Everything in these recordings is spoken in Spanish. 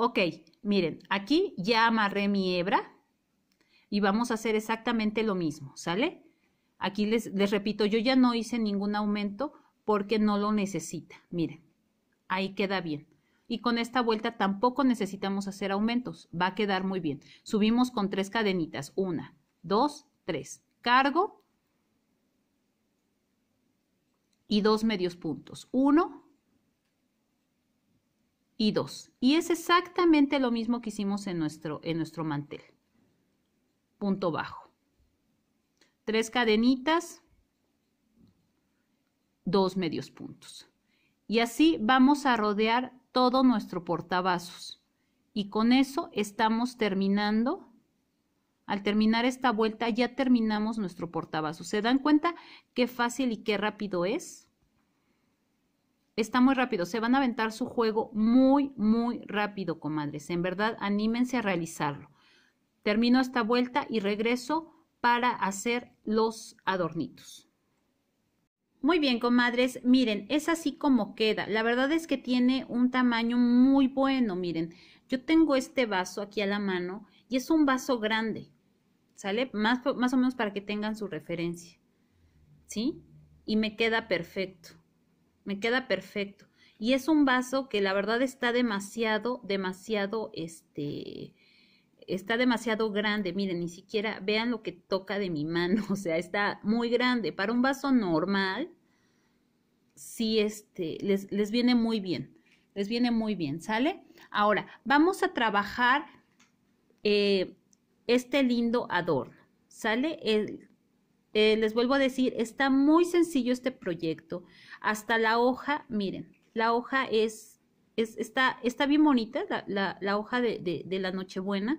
Ok, miren, aquí ya amarré mi hebra y vamos a hacer exactamente lo mismo, ¿sale? Aquí les, les repito, yo ya no hice ningún aumento porque no lo necesita. Miren, ahí queda bien. Y con esta vuelta tampoco necesitamos hacer aumentos, va a quedar muy bien. Subimos con tres cadenitas, una, dos, tres. Cargo y dos medios puntos. Uno, y dos Y es exactamente lo mismo que hicimos en nuestro, en nuestro mantel. Punto bajo. Tres cadenitas, dos medios puntos. Y así vamos a rodear todo nuestro portavasos. Y con eso estamos terminando. Al terminar esta vuelta ya terminamos nuestro portavasos. ¿Se dan cuenta qué fácil y qué rápido es? Está muy rápido, se van a aventar su juego muy, muy rápido, comadres. En verdad, anímense a realizarlo. Termino esta vuelta y regreso para hacer los adornitos. Muy bien, comadres, miren, es así como queda. La verdad es que tiene un tamaño muy bueno, miren. Yo tengo este vaso aquí a la mano y es un vaso grande, ¿sale? Más, más o menos para que tengan su referencia, ¿sí? Y me queda perfecto me queda perfecto. Y es un vaso que la verdad está demasiado, demasiado, este, está demasiado grande. Miren, ni siquiera vean lo que toca de mi mano. O sea, está muy grande. Para un vaso normal, sí, este, les, viene muy bien. Les viene muy bien, ¿sale? Ahora, vamos a trabajar eh, este lindo adorno, ¿sale? Eh, les vuelvo a decir, está muy sencillo este proyecto hasta la hoja, miren, la hoja es, está, está bien bonita, la, la, hoja de, de, la Nochebuena,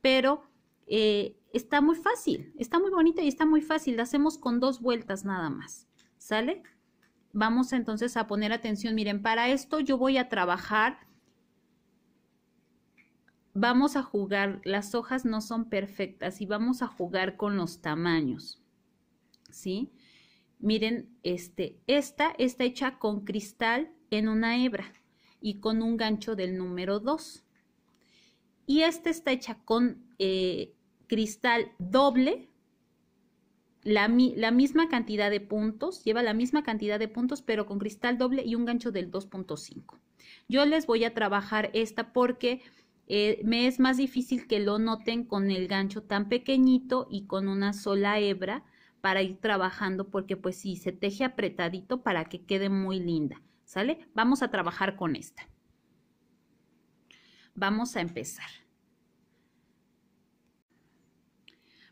pero eh, está muy fácil, está muy bonita y está muy fácil, la hacemos con dos vueltas nada más, ¿sale? Vamos entonces a poner atención, miren, para esto yo voy a trabajar vamos a jugar, las hojas no son perfectas y vamos a jugar con los tamaños, ¿sí? Miren, este, esta está hecha con cristal en una hebra y con un gancho del número 2. Y esta está hecha con eh, cristal doble, la, misma cantidad de puntos, lleva la misma cantidad de puntos, pero con cristal doble y un gancho del 2.5. Yo les voy a trabajar esta porque eh, me es más difícil que lo noten con el gancho tan pequeñito y con una sola hebra para ir trabajando porque pues si se teje apretadito para que quede muy linda, ¿sale? Vamos a trabajar con esta. Vamos a empezar.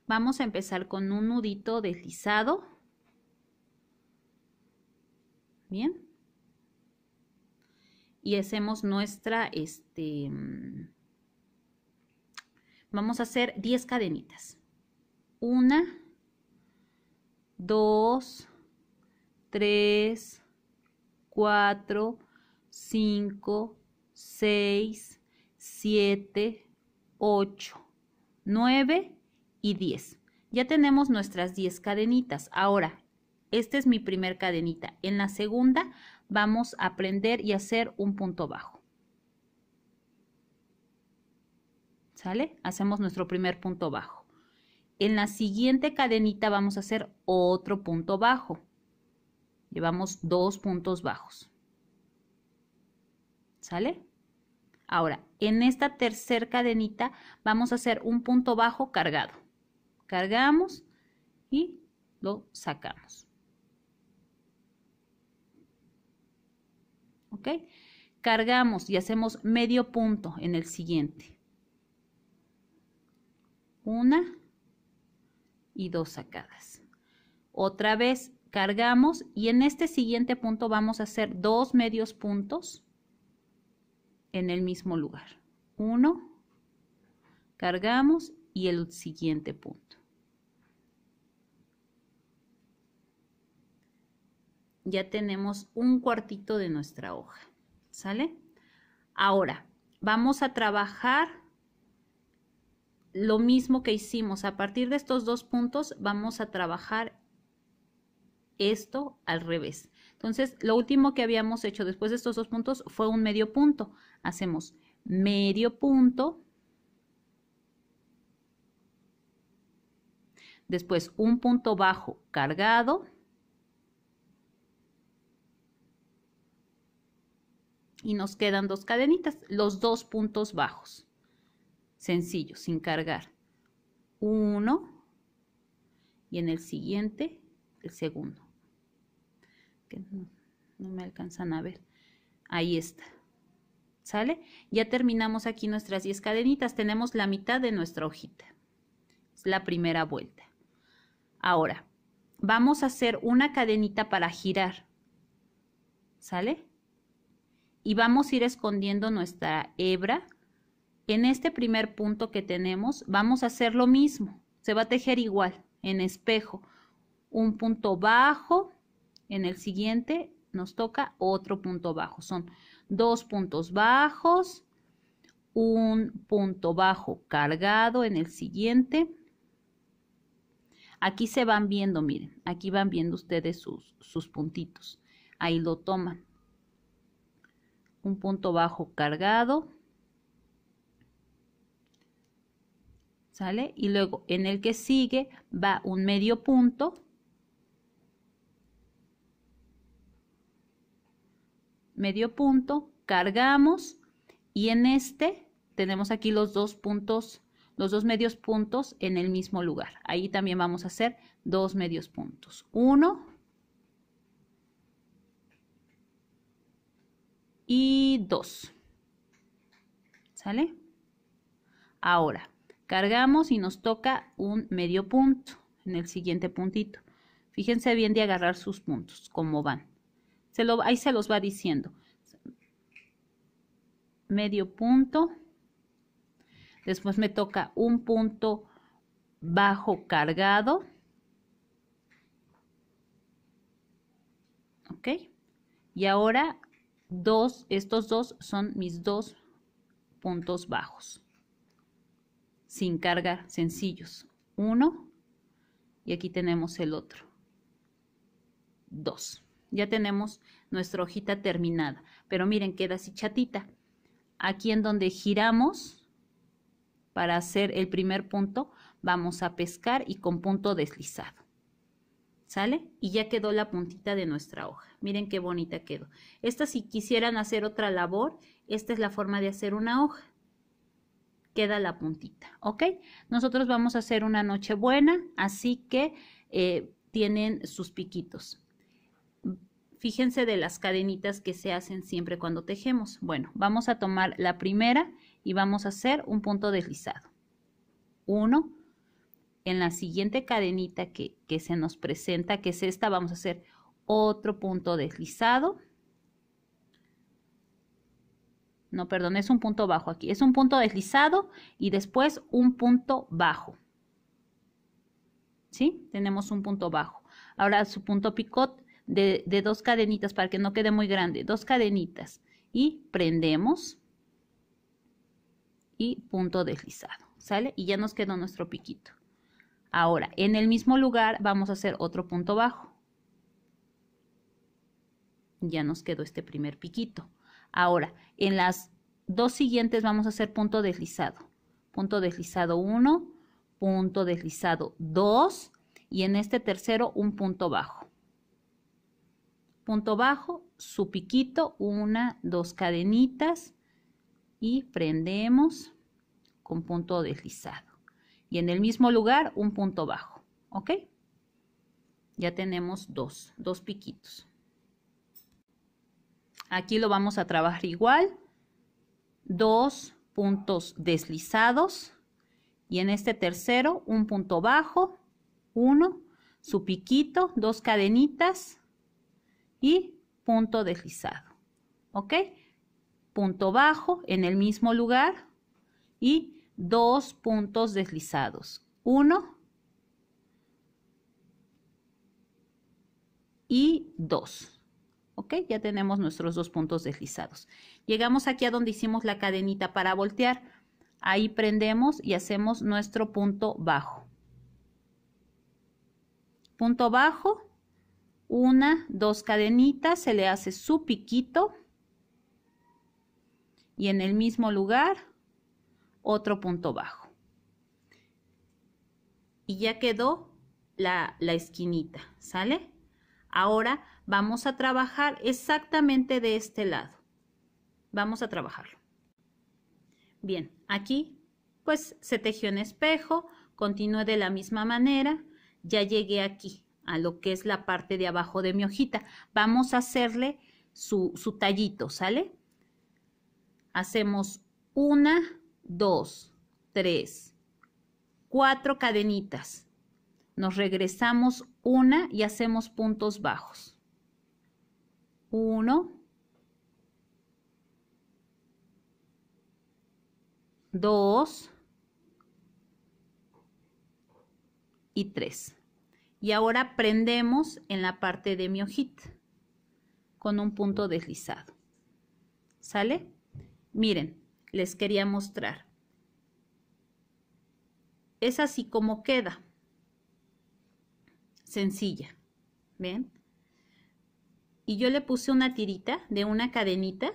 Vamos a empezar con un nudito deslizado. Bien. Y hacemos nuestra, este, mm, vamos a hacer 10 cadenitas. Una, 2, 3, 4, 5, 6, 7, 8, 9 y 10. Ya tenemos nuestras 10 cadenitas. Ahora, esta es mi primer cadenita. En la segunda vamos a prender y hacer un punto bajo. ¿Sale? Hacemos nuestro primer punto bajo en la siguiente cadenita vamos a hacer otro punto bajo. Llevamos dos puntos bajos. ¿Sale? Ahora, en esta tercera cadenita vamos a hacer un punto bajo cargado. Cargamos y lo sacamos. ¿Ok? Cargamos y hacemos medio punto en el siguiente. Una, y dos sacadas. Otra vez cargamos y en este siguiente punto vamos a hacer dos medios puntos en el mismo lugar. Uno, cargamos y el siguiente punto. Ya tenemos un cuartito de nuestra hoja, ¿sale? Ahora, vamos a trabajar lo mismo que hicimos. A partir de estos dos puntos vamos a trabajar esto al revés. Entonces, lo último que habíamos hecho después de estos dos puntos fue un medio punto. Hacemos medio punto, después un punto bajo cargado, y nos quedan dos cadenitas, los dos puntos bajos sencillo, sin cargar. Uno y en el siguiente el segundo. Que no, no me alcanzan a ver. Ahí está. ¿Sale? Ya terminamos aquí nuestras 10 cadenitas. Tenemos la mitad de nuestra hojita. Es la primera vuelta. Ahora, vamos a hacer una cadenita para girar. ¿Sale? Y vamos a ir escondiendo nuestra hebra en este primer punto que tenemos vamos a hacer lo mismo, se va a tejer igual, en espejo, un punto bajo, en el siguiente nos toca otro punto bajo, son dos puntos bajos, un punto bajo cargado en el siguiente. Aquí se van viendo, miren, aquí van viendo ustedes sus, sus puntitos, ahí lo toman. Un punto bajo cargado, ¿sale? Y luego en el que sigue va un medio punto, medio punto, cargamos y en este tenemos aquí los dos puntos, los dos medios puntos en el mismo lugar. Ahí también vamos a hacer dos medios puntos. Uno y dos. ¿Sale? Ahora, Cargamos y nos toca un medio punto en el siguiente puntito. Fíjense bien de agarrar sus puntos, cómo van. Se lo, ahí se los va diciendo. Medio punto. Después me toca un punto bajo cargado. ¿Ok? Y ahora dos, estos dos son mis dos puntos bajos sin carga sencillos. Uno, y aquí tenemos el otro. Dos. Ya tenemos nuestra hojita terminada, pero miren, queda así chatita. Aquí en donde giramos para hacer el primer punto, vamos a pescar y con punto deslizado. ¿Sale? Y ya quedó la puntita de nuestra hoja. Miren qué bonita quedó. Esta si quisieran hacer otra labor, esta es la forma de hacer una hoja queda la puntita, ¿ok? Nosotros vamos a hacer una noche buena, así que eh, tienen sus piquitos. Fíjense de las cadenitas que se hacen siempre cuando tejemos. Bueno, vamos a tomar la primera y vamos a hacer un punto deslizado. Uno, en la siguiente cadenita que, que se nos presenta, que es esta, vamos a hacer otro punto deslizado no, perdón, es un punto bajo aquí, es un punto deslizado y después un punto bajo. ¿Sí? Tenemos un punto bajo. Ahora su punto picot de, de dos cadenitas para que no quede muy grande, dos cadenitas y prendemos y punto deslizado, ¿sale? Y ya nos quedó nuestro piquito. Ahora, en el mismo lugar vamos a hacer otro punto bajo. Ya nos quedó este primer piquito. Ahora, en las dos siguientes vamos a hacer punto deslizado. Punto deslizado 1, punto deslizado 2 y en este tercero un punto bajo. Punto bajo, su piquito, una, dos cadenitas y prendemos con punto deslizado. Y en el mismo lugar un punto bajo, ¿ok? Ya tenemos dos, dos piquitos. Aquí lo vamos a trabajar igual. Dos puntos deslizados. Y en este tercero, un punto bajo, uno, su piquito, dos cadenitas y punto deslizado. ¿Ok? Punto bajo en el mismo lugar y dos puntos deslizados. Uno y dos. ¿Ok? Ya tenemos nuestros dos puntos deslizados. Llegamos aquí a donde hicimos la cadenita para voltear. Ahí prendemos y hacemos nuestro punto bajo. Punto bajo, una, dos cadenitas, se le hace su piquito. Y en el mismo lugar, otro punto bajo. Y ya quedó la, la esquinita, ¿sale? Ahora Vamos a trabajar exactamente de este lado. Vamos a trabajarlo. Bien, aquí pues se tejió en espejo, continúe de la misma manera, ya llegué aquí a lo que es la parte de abajo de mi hojita. Vamos a hacerle su, su tallito, ¿sale? Hacemos una, dos, tres, cuatro cadenitas. Nos regresamos una y hacemos puntos bajos. 1, 2 y 3. Y ahora prendemos en la parte de mi hojita con un punto deslizado. ¿Sale? Miren, les quería mostrar. Es así como queda. Sencilla. ¿Ven? y yo le puse una tirita de una cadenita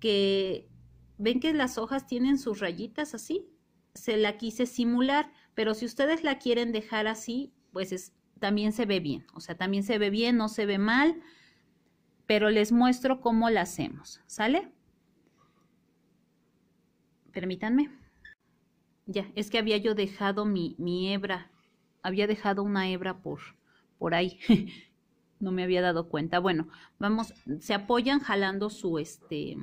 que ven que las hojas tienen sus rayitas así. Se la quise simular, pero si ustedes la quieren dejar así, pues es, también se ve bien. O sea, también se ve bien, no se ve mal, pero les muestro cómo la hacemos. ¿Sale? Permítanme. Ya, es que había yo dejado mi, mi hebra, había dejado una hebra por, por ahí. no me había dado cuenta. Bueno, vamos, se apoyan jalando su este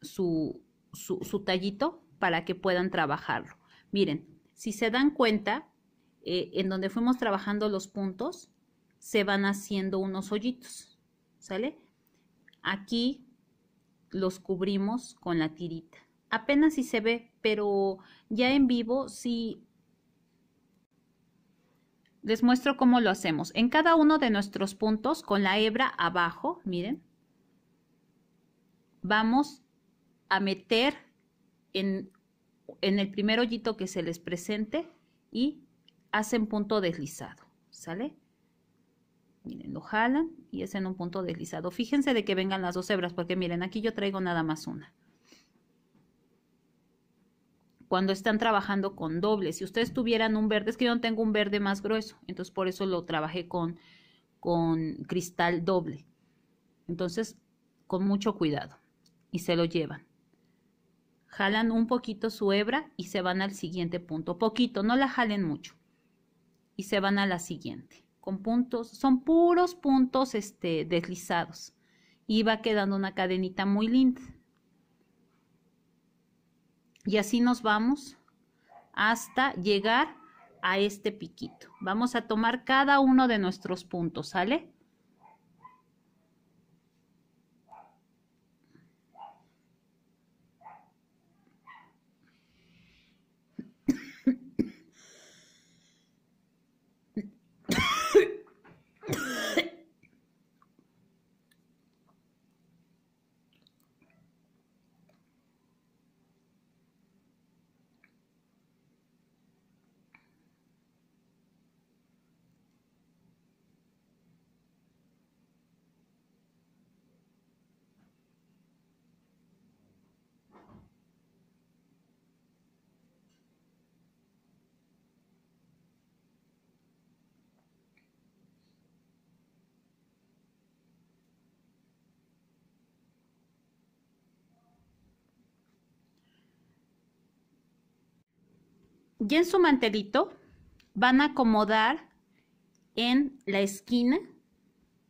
su, su, tallito para que puedan trabajarlo. Miren, si se dan cuenta, eh, en donde fuimos trabajando los puntos, se van haciendo unos hoyitos, ¿sale? Aquí los cubrimos con la tirita. Apenas si se ve, pero ya en vivo sí les muestro cómo lo hacemos. En cada uno de nuestros puntos, con la hebra abajo, miren, vamos a meter en, en el primer hoyito que se les presente y hacen punto deslizado, ¿sale? Miren, lo jalan y hacen un punto deslizado. Fíjense de que vengan las dos hebras, porque miren, aquí yo traigo nada más una cuando están trabajando con doble, Si ustedes tuvieran un verde, es que yo no tengo un verde más grueso, entonces por eso lo trabajé con, con cristal doble. Entonces, con mucho cuidado. Y se lo llevan. Jalan un poquito su hebra y se van al siguiente punto. Poquito, no la jalen mucho. Y se van a la siguiente. Con puntos, son puros puntos este, deslizados. Y va quedando una cadenita muy linda. Y así nos vamos hasta llegar a este piquito. Vamos a tomar cada uno de nuestros puntos, ¿sale? Y en su mantelito van a acomodar en la esquina,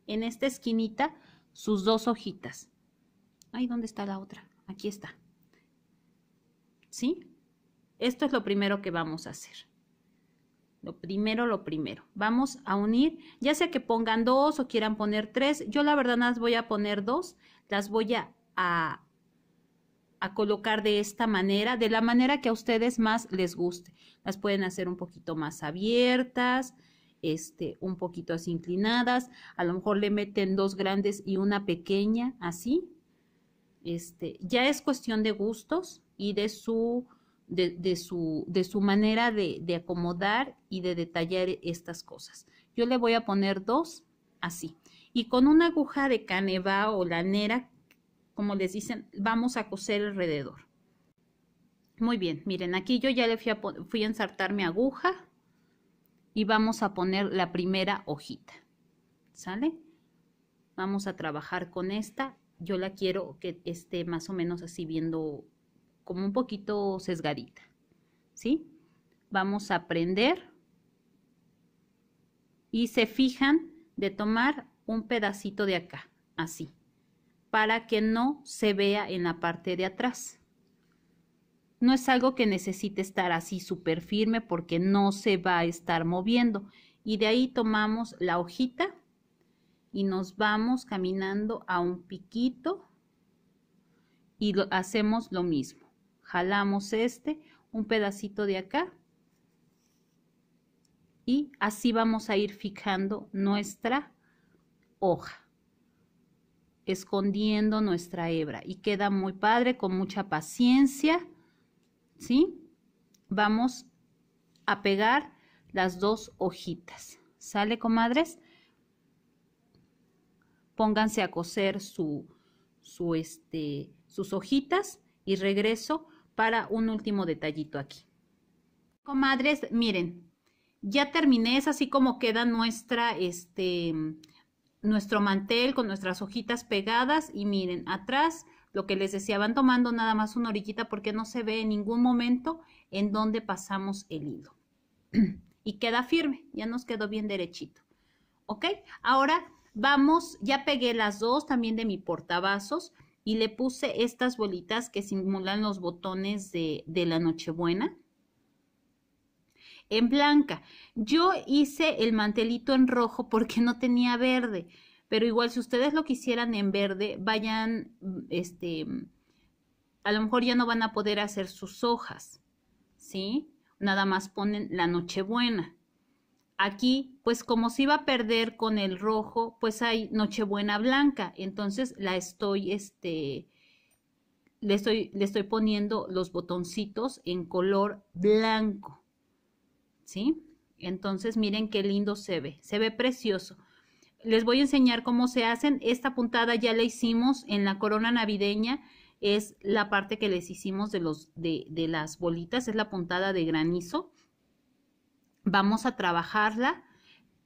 en esta esquinita, sus dos hojitas. ¿Ahí ¿dónde está la otra? Aquí está. ¿Sí? Esto es lo primero que vamos a hacer. Lo primero, lo primero. Vamos a unir, ya sea que pongan dos o quieran poner tres. Yo la verdad las voy a poner dos. Las voy a a colocar de esta manera, de la manera que a ustedes más les guste. Las pueden hacer un poquito más abiertas, este, un poquito así inclinadas, a lo mejor le meten dos grandes y una pequeña, así. Este, ya es cuestión de gustos y de su, de, su, de su manera de, de acomodar y de detallar estas cosas. Yo le voy a poner dos así. Y con una aguja de caneva o lanera como les dicen, vamos a coser alrededor. Muy bien, miren, aquí yo ya le fui a, ensartar mi aguja y vamos a poner la primera hojita, ¿sale? Vamos a trabajar con esta, yo la quiero que esté más o menos así viendo como un poquito sesgadita, ¿sí? Vamos a prender y se fijan de tomar un pedacito de acá, así, para que no se vea en la parte de atrás. No es algo que necesite estar así súper firme porque no se va a estar moviendo. Y de ahí tomamos la hojita y nos vamos caminando a un piquito y hacemos lo mismo. Jalamos este, un pedacito de acá y así vamos a ir fijando nuestra hoja escondiendo nuestra hebra y queda muy padre con mucha paciencia, ¿sí? Vamos a pegar las dos hojitas. ¿Sale, comadres? Pónganse a coser su, su este, sus hojitas y regreso para un último detallito aquí. Comadres, miren, ya terminé, es así como queda nuestra, este, nuestro mantel con nuestras hojitas pegadas y miren, atrás lo que les decía, van tomando nada más una orillita porque no se ve en ningún momento en dónde pasamos el hilo. y queda firme, ya nos quedó bien derechito. ¿Ok? Ahora vamos, ya pegué las dos también de mi portavasos y le puse estas bolitas que simulan los botones de, de la Nochebuena en blanca. Yo hice el mantelito en rojo porque no tenía verde, pero igual si ustedes lo quisieran en verde, vayan, este, a lo mejor ya no van a poder hacer sus hojas, ¿sí? Nada más ponen la Nochebuena. Aquí, pues como se iba a perder con el rojo, pues hay Nochebuena blanca, entonces la estoy, este, le estoy, le estoy poniendo los botoncitos en color blanco. Entonces, miren qué lindo se ve, se ve precioso. Les voy a enseñar cómo se hacen. Esta puntada ya la hicimos en la corona navideña, es la parte que les hicimos de, los, de, de las bolitas, es la puntada de granizo. Vamos a trabajarla.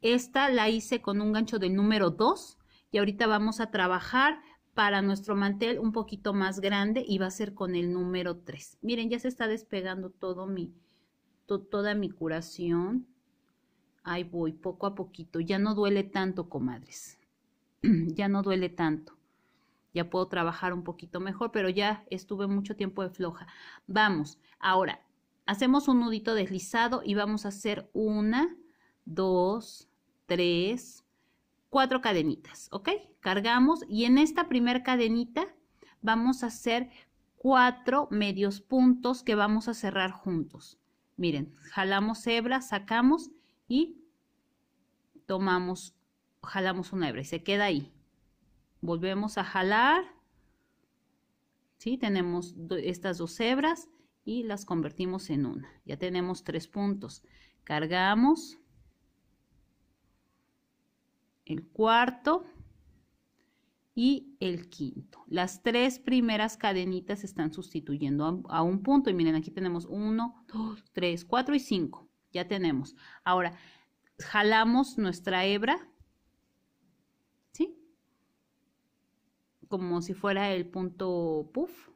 Esta la hice con un gancho del número 2 y ahorita vamos a trabajar para nuestro mantel un poquito más grande y va a ser con el número 3. Miren, ya se está despegando todo mi, toda mi curación. Ahí voy, poco a poquito. Ya no duele tanto, comadres. ya no duele tanto. Ya puedo trabajar un poquito mejor, pero ya estuve mucho tiempo de floja. Vamos, ahora hacemos un nudito deslizado y vamos a hacer una, dos, tres, cuatro cadenitas, ¿ok? Cargamos y en esta primera cadenita vamos a hacer cuatro medios puntos que vamos a cerrar juntos. Miren, jalamos hebra, sacamos y tomamos, jalamos una hebra y se queda ahí. Volvemos a jalar. ¿sí? Tenemos estas dos hebras y las convertimos en una. Ya tenemos tres puntos. Cargamos el cuarto y el quinto. Las tres primeras cadenitas están sustituyendo a, un punto. Y miren, aquí tenemos uno, dos, tres, cuatro y cinco. Ya tenemos. Ahora, jalamos nuestra hebra, ¿sí? Como si fuera el punto puff.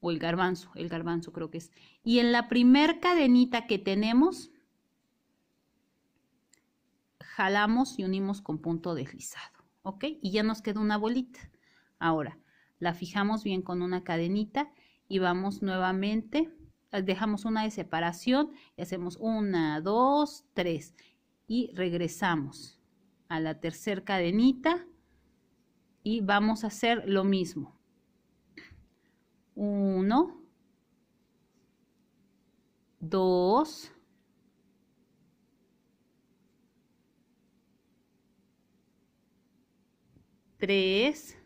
O el garbanzo, el garbanzo creo que es. Y en la primer cadenita que tenemos, jalamos y unimos con punto deslizado. ¿ok? Y ya nos quedó una bolita. Ahora, la fijamos bien con una cadenita y vamos nuevamente, eh, dejamos una de separación y hacemos una, dos, tres y regresamos a la tercera cadenita y vamos a hacer lo mismo. Uno, dos, tres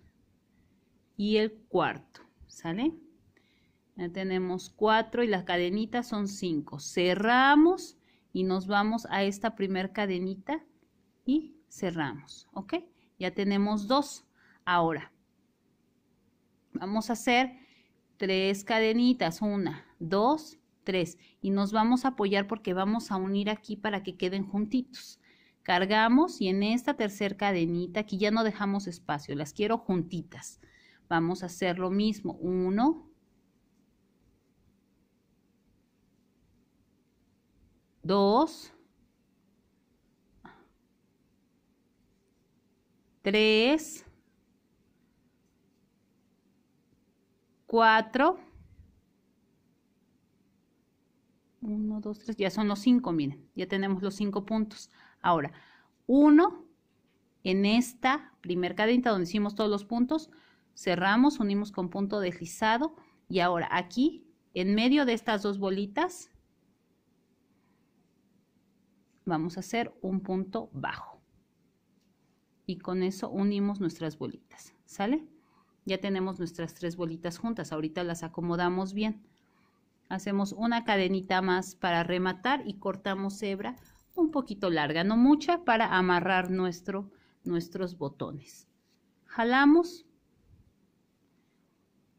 y el cuarto, ¿sale? Ya tenemos cuatro y las cadenitas son 5. Cerramos y nos vamos a esta primer cadenita y cerramos, ¿ok? Ya tenemos dos Ahora, vamos a hacer tres cadenitas, una, dos, tres, y nos vamos a apoyar porque vamos a unir aquí para que queden juntitos. Cargamos y en esta tercera cadenita, aquí ya no dejamos espacio, las quiero juntitas. Vamos a hacer lo mismo, 1, 2, 3, 4, 1, 2, 3, ya son los 5, miren, ya tenemos los 5 puntos. Ahora, uno en esta primer cadenita donde hicimos todos los puntos, cerramos, unimos con punto deslizado y ahora aquí, en medio de estas dos bolitas, vamos a hacer un punto bajo. Y con eso unimos nuestras bolitas, ¿sale? Ya tenemos nuestras tres bolitas juntas, ahorita las acomodamos bien. Hacemos una cadenita más para rematar y cortamos hebra un poquito larga, no mucha, para amarrar nuestro, nuestros botones. Jalamos,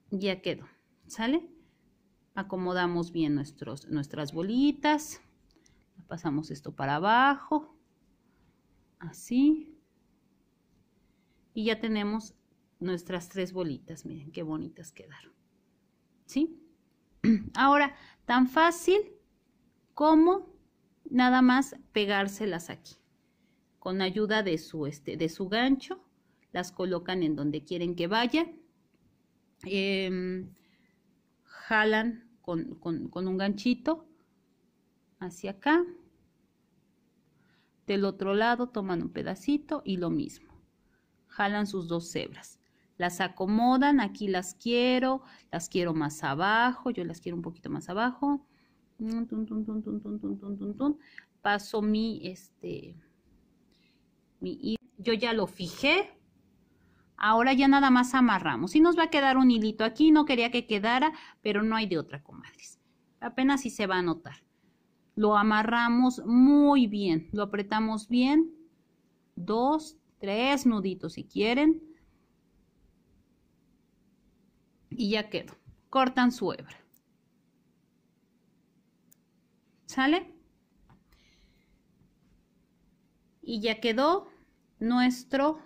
ya quedó, ¿sale? Acomodamos bien nuestras bolitas, pasamos esto para abajo, así, y ya tenemos nuestras tres bolitas, miren qué bonitas quedaron, ¿sí? Ahora, tan fácil como nada más pegárselas aquí. Con ayuda de su, este, de su gancho, las colocan en donde quieren que vaya. Em, jalan con, con un ganchito hacia acá. Del otro lado toman un pedacito y lo mismo. Jalan sus dos cebras. Las acomodan, aquí las quiero, las quiero más abajo, yo las quiero un poquito más abajo paso mi, este, mi, yo ya lo fijé. Ahora ya nada más amarramos. Y nos va a quedar un hilito aquí, no quería que quedara, pero no hay de otra, comadres. Apenas si se va a notar. Lo amarramos muy bien, lo apretamos bien. Dos, tres nuditos si quieren. Y ya quedó. Cortan su hebra. ¿Sale? Y ya quedó nuestro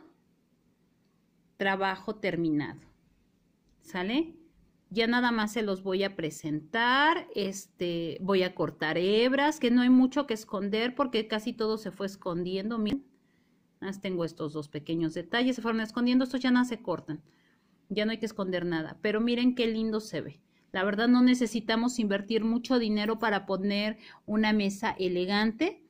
trabajo terminado. ¿Sale? Ya nada más se los voy a presentar, este, voy a cortar hebras, que no hay mucho que esconder porque casi todo se fue escondiendo, miren. tengo estos dos pequeños detalles, se fueron escondiendo, estos ya nada se cortan. Ya no hay que esconder nada, pero miren qué lindo se ve. La verdad no necesitamos invertir mucho dinero para poner una mesa elegante.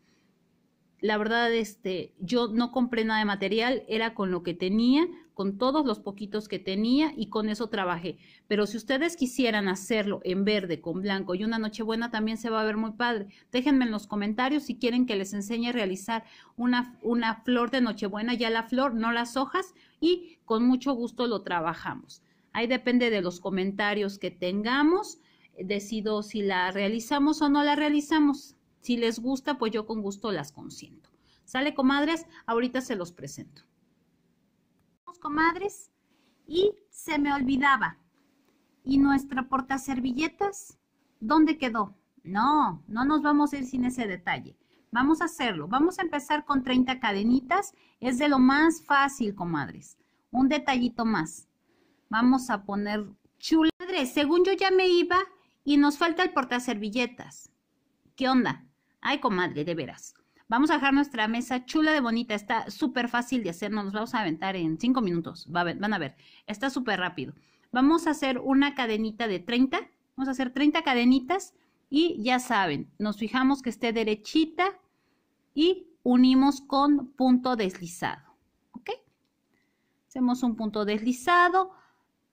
La verdad, este, yo no compré nada de material, era con lo que tenía, con todos los poquitos que tenía y con eso trabajé. Pero si ustedes quisieran hacerlo en verde, con blanco y una nochebuena también se va a ver muy padre. Déjenme en los comentarios si quieren que les enseñe a realizar una, una flor de nochebuena, ya la flor, no las hojas, y con mucho gusto lo trabajamos. Ahí depende de los comentarios que tengamos, eh, decido si la realizamos o no la realizamos. Si les gusta, pues yo con gusto las consiento. ¿Sale, comadres? Ahorita se los presento. Comadres, y se me olvidaba. ¿Y nuestra porta servilletas? ¿Dónde quedó? No, no nos vamos a ir sin ese detalle. Vamos a hacerlo. Vamos a empezar con 30 cadenitas. Es de lo más fácil, comadres. Un detallito más. Vamos a poner chuladre. según yo ya me iba y nos falta el portaservilletas. ¿Qué onda? Ay, comadre, de veras. Vamos a dejar nuestra mesa chula de bonita. Está súper fácil de hacer. Nos vamos a aventar en cinco minutos. van a ver. Está súper rápido. Vamos a hacer una cadenita de 30. Vamos a hacer 30 cadenitas. Y ya saben, nos fijamos que esté derechita y unimos con punto deslizado. ¿Ok? Hacemos un punto deslizado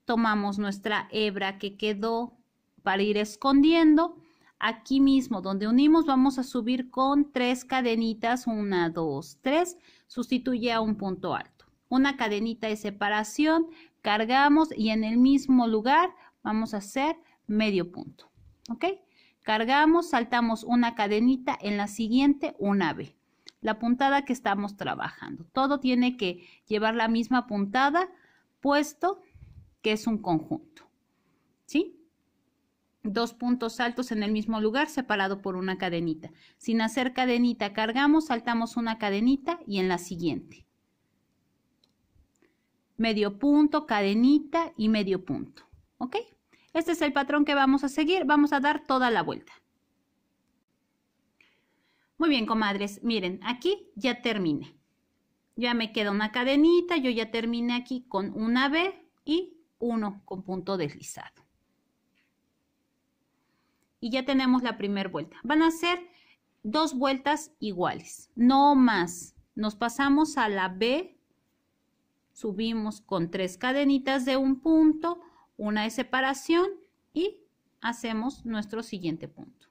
tomamos nuestra hebra que quedó para ir escondiendo. Aquí mismo, donde unimos, vamos a subir con tres cadenitas, una, dos, tres, sustituye a un punto alto. Una cadenita de separación, cargamos y en el mismo lugar vamos a hacer medio punto. ¿Ok? Cargamos, saltamos una cadenita, en la siguiente una B. La puntada que estamos trabajando. Todo tiene que llevar la misma puntada puesto que es un conjunto. ¿Sí? Dos puntos altos en el mismo lugar separado por una cadenita. Sin hacer cadenita, cargamos, saltamos una cadenita y en la siguiente. Medio punto, cadenita y medio punto. ¿Ok? Este es el patrón que vamos a seguir. Vamos a dar toda la vuelta. Muy bien, comadres. Miren, aquí ya terminé. Ya me queda una cadenita. Yo ya terminé aquí con una B y uno con punto deslizado. Y ya tenemos la primera vuelta. Van a ser dos vueltas iguales, no más. Nos pasamos a la B, subimos con tres cadenitas de un punto, una de separación y hacemos nuestro siguiente punto.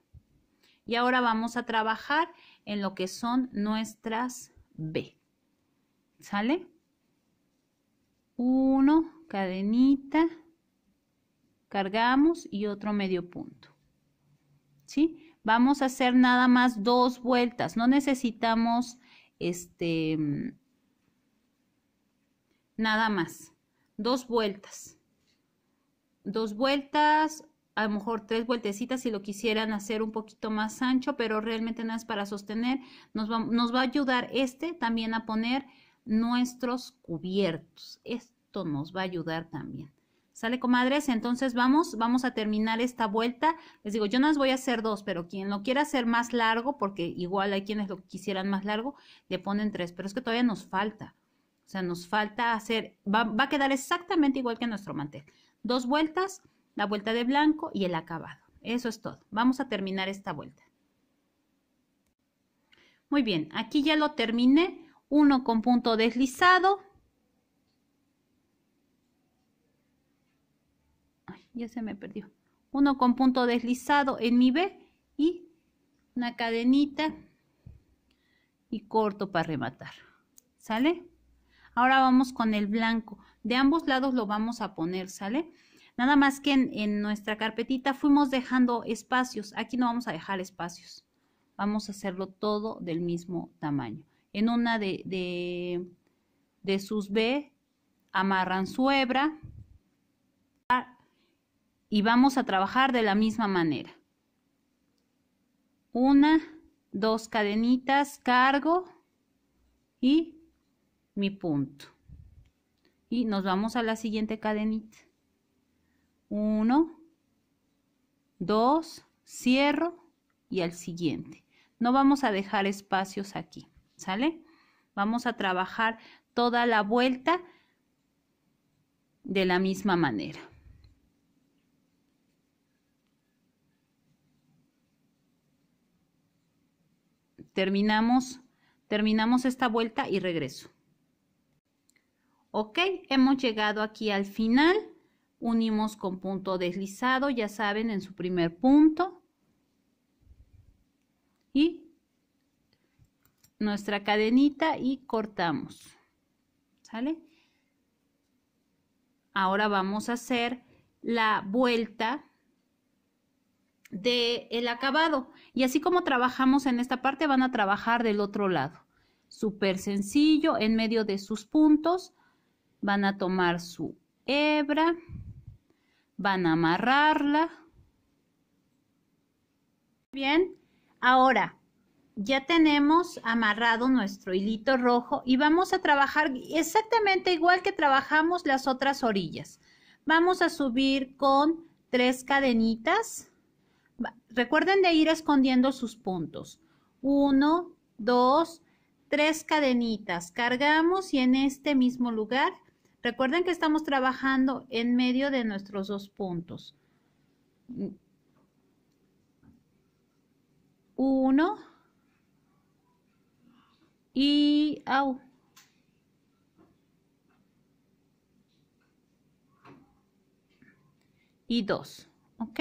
Y ahora vamos a trabajar en lo que son nuestras B. ¿Sale? 1, cadenita, cargamos y otro medio punto. ¿Sí? Vamos a hacer nada más dos vueltas, no necesitamos este nada más, dos vueltas. Dos vueltas, a lo mejor tres vueltecitas si lo quisieran hacer un poquito más ancho, pero realmente nada es para sostener. Nos va, nos va a ayudar este también a poner nuestros cubiertos nos va a ayudar también. ¿Sale, comadres? Entonces vamos, vamos a terminar esta vuelta. Les digo, yo no les voy a hacer dos, pero quien lo quiera hacer más largo, porque igual hay quienes lo quisieran más largo, le ponen tres, pero es que todavía nos falta. O sea, nos falta hacer, va, va a quedar exactamente igual que nuestro mantel. Dos vueltas, la vuelta de blanco y el acabado. Eso es todo. Vamos a terminar esta vuelta. Muy bien, aquí ya lo terminé. Uno con punto deslizado, ya se me perdió. Uno con punto deslizado en mi B y una cadenita y corto para rematar. ¿Sale? Ahora vamos con el blanco. De ambos lados lo vamos a poner, ¿sale? Nada más que en, nuestra carpetita fuimos dejando espacios. Aquí no vamos a dejar espacios. Vamos a hacerlo todo del mismo tamaño. En una de, de sus B amarran su hebra y vamos a trabajar de la misma manera. Una, dos cadenitas, cargo y mi punto. Y nos vamos a la siguiente cadenita. Uno, dos, cierro y al siguiente. No vamos a dejar espacios aquí, ¿sale? Vamos a trabajar toda la vuelta de la misma manera. Terminamos, terminamos esta vuelta y regreso. Ok, hemos llegado aquí al final. Unimos con punto deslizado, ya saben, en su primer punto. Y nuestra cadenita y cortamos. ¿Sale? Ahora vamos a hacer la vuelta de el acabado. Y así como trabajamos en esta parte, van a trabajar del otro lado. Súper sencillo, en medio de sus puntos van a tomar su hebra, van a amarrarla. Bien, ahora ya tenemos amarrado nuestro hilito rojo y vamos a trabajar exactamente igual que trabajamos las otras orillas. Vamos a subir con tres cadenitas Recuerden de ir escondiendo sus puntos. Uno, dos, tres cadenitas. Cargamos y en este mismo lugar. Recuerden que estamos trabajando en medio de nuestros dos puntos. Uno. Y... Au. Y dos. ¿Ok?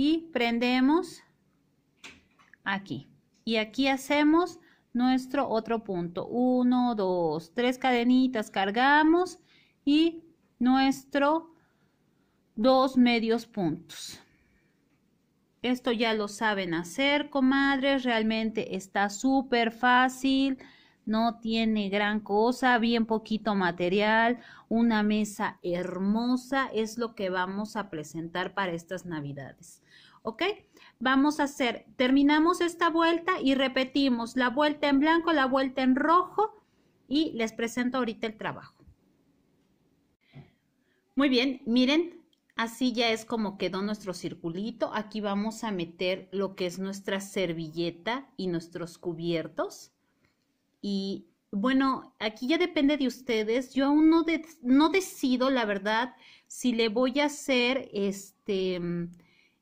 y prendemos aquí. Y aquí hacemos nuestro otro punto. 1, dos tres cadenitas, cargamos y nuestro dos medios puntos. Esto ya lo saben hacer, comadres. Realmente está súper fácil no tiene gran cosa, bien poquito material, una mesa hermosa es lo que vamos a presentar para estas navidades. ¿Ok? Vamos a hacer, terminamos esta vuelta y repetimos la vuelta en blanco, la vuelta en rojo y les presento ahorita el trabajo. Muy bien, miren, así ya es como quedó nuestro circulito. Aquí vamos a meter lo que es nuestra servilleta y nuestros cubiertos. Y bueno, aquí ya depende de ustedes. Yo aún no, decido, la verdad, si le voy a hacer este mm,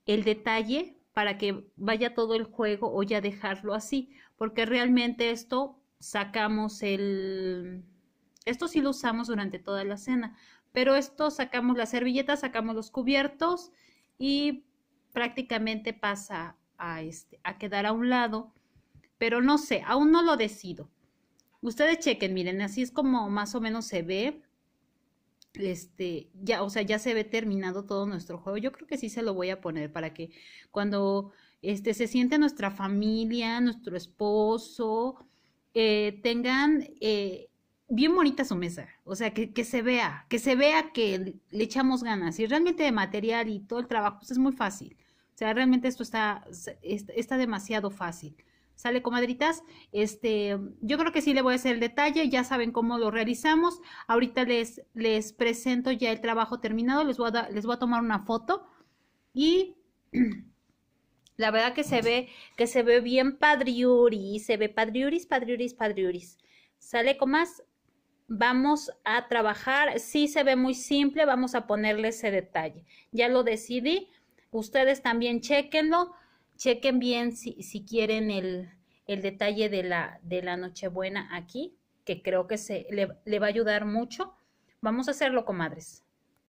el detalle para que vaya todo el juego o ya dejarlo así, porque realmente esto sacamos el esto sí lo usamos durante toda la cena, pero esto sacamos las servilletas, sacamos los cubiertos y prácticamente pasa a este a quedar a un lado, pero no sé, aún no lo decido. Ustedes chequen, miren, así es como más o menos se ve. Este, ya, o sea, ya se ve terminado todo nuestro juego. Yo creo que sí se lo voy a poner para que cuando este, se siente nuestra familia, nuestro esposo, eh, tengan eh, bien bonita su mesa, o sea, que, se vea, que se vea que le echamos ganas. Y realmente de material y todo el trabajo, pues es muy fácil. O sea, realmente esto está, está demasiado fácil. ¿Sale, comadritas? Este, yo creo que sí le voy a hacer el detalle, ya saben cómo lo realizamos. Ahorita les, les presento ya el trabajo terminado, les voy a, les voy a tomar una foto y... La verdad que se ve, que se ve bien padriuri, se ve padriuris, padriuris, padriuris. ¿Sale comas? Vamos a trabajar, sí se ve muy simple, vamos a ponerle ese detalle. Ya lo decidí, ustedes también chequenlo. Chequen bien si, si quieren el, el, detalle de la, de la Nochebuena aquí, que creo que se le, le va a ayudar mucho. Vamos a hacerlo, comadres.